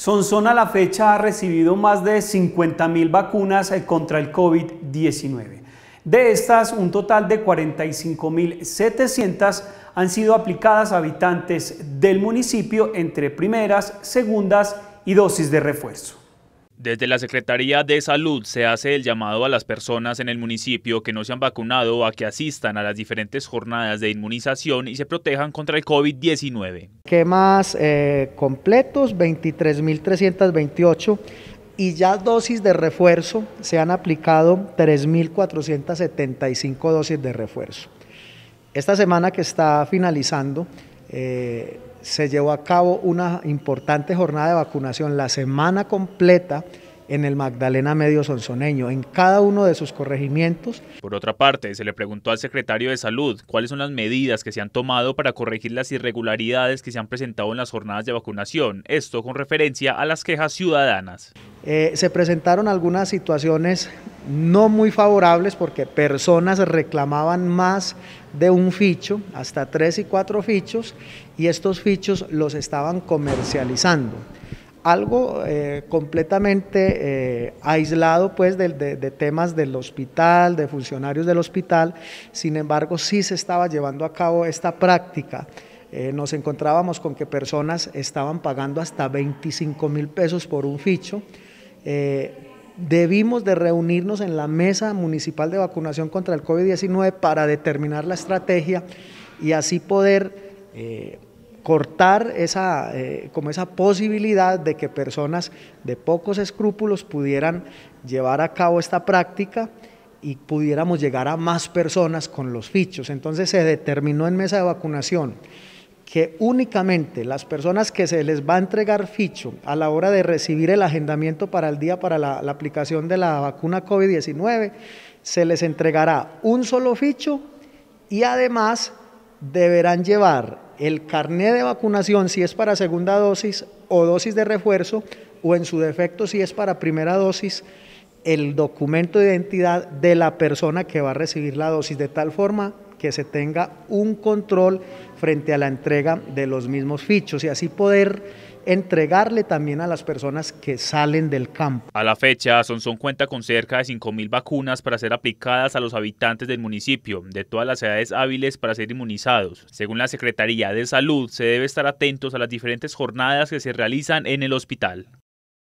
Sonsón a la fecha ha recibido más de 50.000 vacunas eh, contra el COVID-19. De estas, un total de 45.700 han sido aplicadas a habitantes del municipio entre primeras, segundas y dosis de refuerzo. Desde la Secretaría de Salud se hace el llamado a las personas en el municipio que no se han vacunado a que asistan a las diferentes jornadas de inmunización y se protejan contra el COVID-19. Quemas eh, completos 23.328 y ya dosis de refuerzo se han aplicado 3.475 dosis de refuerzo. Esta semana que está finalizando... Eh, se llevó a cabo una importante jornada de vacunación la semana completa en el Magdalena Medio Sonsoneño, en cada uno de sus corregimientos. Por otra parte, se le preguntó al secretario de Salud cuáles son las medidas que se han tomado para corregir las irregularidades que se han presentado en las jornadas de vacunación, esto con referencia a las quejas ciudadanas. Eh, se presentaron algunas situaciones no muy favorables porque personas reclamaban más de un ficho, hasta tres y cuatro fichos, y estos fichos los estaban comercializando algo eh, completamente eh, aislado pues de, temas del hospital, de funcionarios del hospital, sin embargo sí se estaba llevando a cabo esta práctica. Eh, nos encontrábamos con que personas estaban pagando hasta 25 mil pesos por un ficho. debimos de reunirnos en la mesa municipal de vacunación contra el COVID-19 para determinar la estrategia y así poder cortar esa, eh, como esa posibilidad de que personas de pocos escrúpulos pudieran llevar a cabo esta práctica y pudiéramos llegar a más personas con los fichos. Entonces se determinó en mesa de vacunación que únicamente las personas que se les va a entregar ficho a la hora de recibir el agendamiento para el día para la, la aplicación de la vacuna COVID-19, se les entregará un solo ficho y además deberán llevar el carnet de vacunación si es para segunda dosis o dosis de refuerzo o en su defecto si es para primera dosis el documento de identidad de la persona que va a recibir la dosis de tal forma que se tenga un control frente a la entrega de los mismos fichos y así poder entregarle también a las personas que salen del campo. A la fecha, Sonsón cuenta con cerca de 5.000 vacunas para ser aplicadas a los habitantes del municipio, de todas las edades hábiles para ser inmunizados. Según la Secretaría de Salud, se debe estar atentos a las diferentes jornadas que se realizan en el hospital.